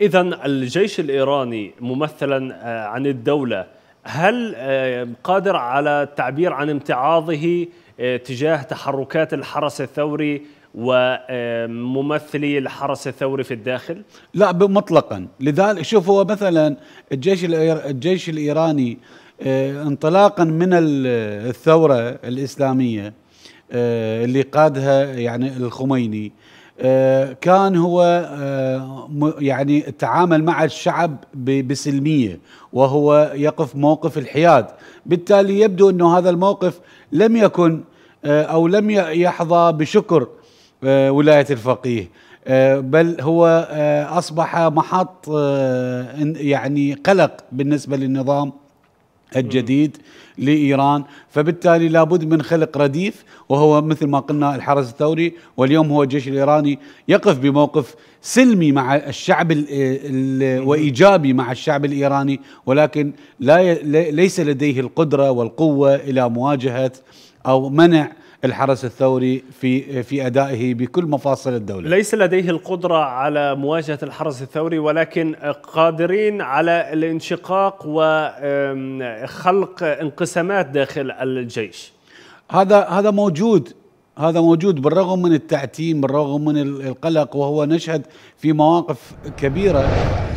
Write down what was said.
إذا الجيش الإيراني ممثلا آه، عن الدولة هل آه، قادر على التعبير عن امتعاضه آه، تجاه تحركات الحرس الثوري وممثلي الحرس الثوري في الداخل؟ لا مطلقا، لذلك شوف هو مثلا الجيش الجيش الايراني انطلاقا من الثوره الاسلاميه اللي قادها يعني الخميني كان هو آه، يعني التعامل مع الشعب بسلمية وهو يقف موقف الحياد بالتالي يبدو أنه هذا الموقف لم يكن آه، أو لم يحظى بشكر آه، ولاية الفقيه بل هو أصبح محط يعني قلق بالنسبة للنظام الجديد لإيران فبالتالي لابد من خلق رديف وهو مثل ما قلنا الحرس الثوري واليوم هو الجيش الإيراني يقف بموقف سلمي مع الشعب ال وإيجابي مع الشعب الإيراني ولكن لا ليس لديه القدرة والقوة إلى مواجهة أو منع الحرس الثوري في في ادائه بكل مفاصل الدوله. ليس لديه القدره على مواجهه الحرس الثوري ولكن قادرين على الانشقاق وخلق انقسامات داخل الجيش. هذا هذا موجود هذا موجود بالرغم من التعتيم بالرغم من القلق وهو نشهد في مواقف كبيره